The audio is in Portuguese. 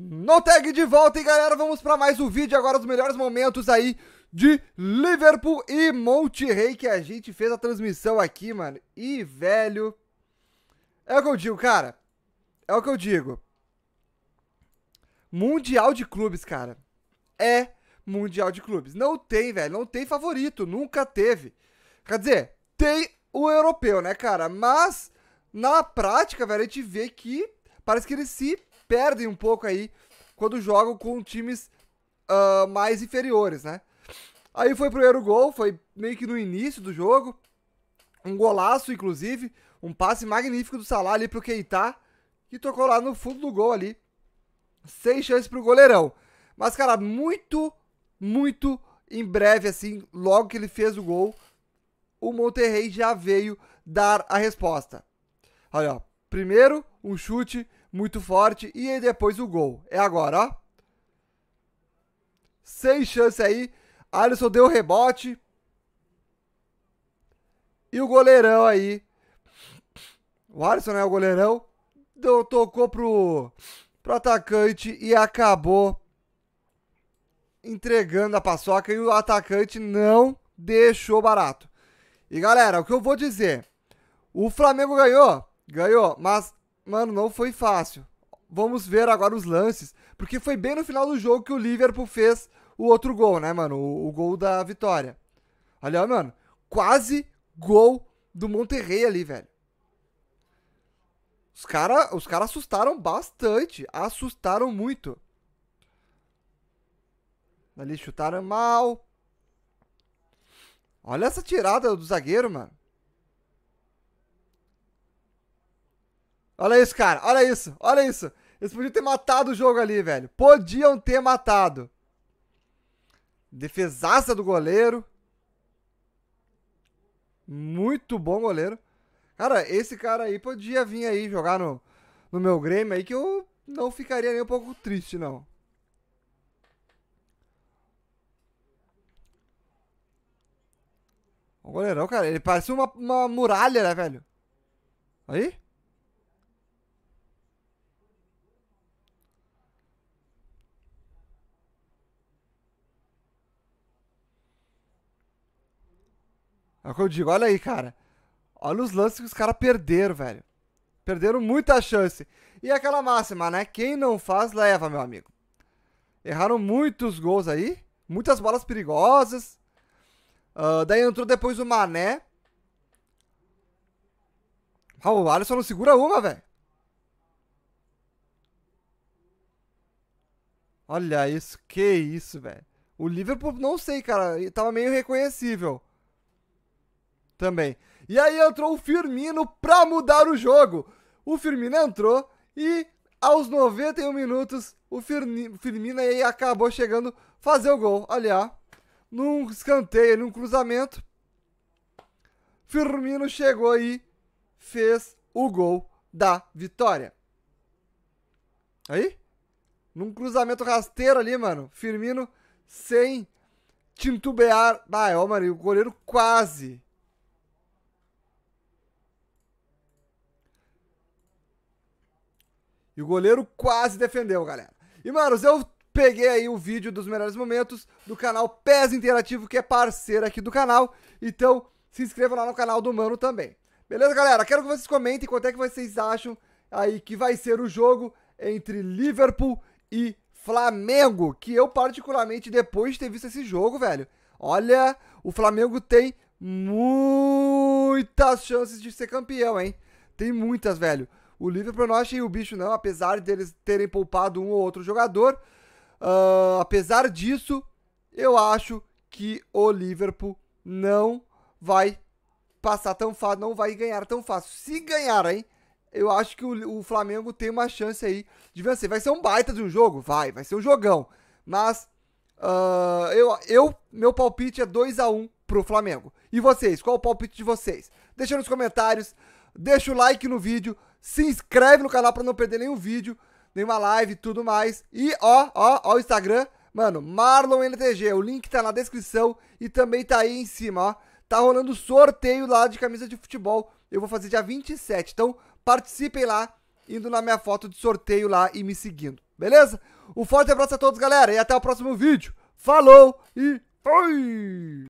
No tag de volta, e galera, vamos para mais um vídeo agora, os melhores momentos aí de Liverpool e Monterrey, que a gente fez a transmissão aqui, mano. E, velho, é o que eu digo, cara, é o que eu digo. Mundial de clubes, cara, é Mundial de clubes. Não tem, velho, não tem favorito, nunca teve. Quer dizer, tem o europeu, né, cara, mas na prática, velho, a gente vê que parece que eles se perdem um pouco aí quando jogam com times uh, mais inferiores, né? Aí foi o primeiro gol, foi meio que no início do jogo. Um golaço, inclusive. Um passe magnífico do Salah ali pro Keita, que tocou lá no fundo do gol ali. Sem chance pro goleirão. Mas, cara, muito, muito em breve, assim, logo que ele fez o gol, o Monterrey já veio dar a resposta. Olha, ó, primeiro um chute muito forte e aí depois o gol. É agora, ó. Sem chance aí. Alisson deu o rebote. E o goleirão aí. O Alisson, né? O goleirão. Deu, tocou pro, pro atacante e acabou entregando a paçoca. E o atacante não deixou barato. E galera, o que eu vou dizer? O Flamengo ganhou, ganhou, mas Mano, não foi fácil. Vamos ver agora os lances. Porque foi bem no final do jogo que o Liverpool fez o outro gol, né, mano? O, o gol da vitória. Olha, mano. Quase gol do Monterrey ali, velho. Os caras os cara assustaram bastante. Assustaram muito. Ali chutaram mal. Olha essa tirada do zagueiro, mano. Olha isso, cara. Olha isso. Olha isso. Eles podiam ter matado o jogo ali, velho. Podiam ter matado. Defesaça do goleiro. Muito bom goleiro. Cara, esse cara aí podia vir aí jogar no, no meu Grêmio aí que eu não ficaria nem um pouco triste, não. O goleirão, cara, ele parece uma, uma muralha, né, velho? Aí? É o que eu digo, olha aí, cara. Olha os lances que os caras perderam, velho. Perderam muita chance. E aquela máxima, né? Quem não faz, leva, meu amigo. Erraram muitos gols aí. Muitas bolas perigosas. Uh, daí entrou depois o Mané. Ah, o Alisson não segura uma, velho. Olha isso, que isso, velho. O Liverpool, não sei, cara, tava meio reconhecível também. E aí entrou o Firmino pra mudar o jogo. O Firmino entrou e aos 91 minutos o Firmino aí acabou chegando fazer o gol. Aliás, num escanteio, num cruzamento, Firmino chegou aí, fez o gol da vitória. Aí? Num cruzamento rasteiro ali, mano. Firmino sem titubear. Ah, ó, é, mano, o goleiro quase E o goleiro quase defendeu, galera. E, manos, eu peguei aí o vídeo dos melhores momentos do canal PES Interativo, que é parceiro aqui do canal. Então, se inscreva lá no canal do Mano também. Beleza, galera? Quero que vocês comentem quanto é que vocês acham aí que vai ser o jogo entre Liverpool e Flamengo, que eu particularmente, depois de ter visto esse jogo, velho, olha, o Flamengo tem muitas chances de ser campeão, hein? Tem muitas, velho. O Liverpool eu não achei o bicho, não, apesar deles terem poupado um ou outro jogador. Uh, apesar disso, eu acho que o Liverpool não vai passar tão fácil, não vai ganhar tão fácil. Se ganhar, hein? Eu acho que o, o Flamengo tem uma chance aí de vencer. Vai ser um baita de um jogo? Vai, vai ser um jogão. Mas uh, eu, eu, meu palpite é 2 a 1 pro Flamengo. E vocês, qual o palpite de vocês? Deixa nos comentários, deixa o like no vídeo, se inscreve no canal para não perder nenhum vídeo, nenhuma live e tudo mais. E ó, ó, ó o Instagram, mano, MarlonNTG, o link tá na descrição e também tá aí em cima, ó. Tá rolando sorteio lá de camisa de futebol, eu vou fazer dia 27, então participem lá, indo na minha foto de sorteio lá e me seguindo, beleza? Um forte abraço a todos, galera, e até o próximo vídeo. Falou e fui!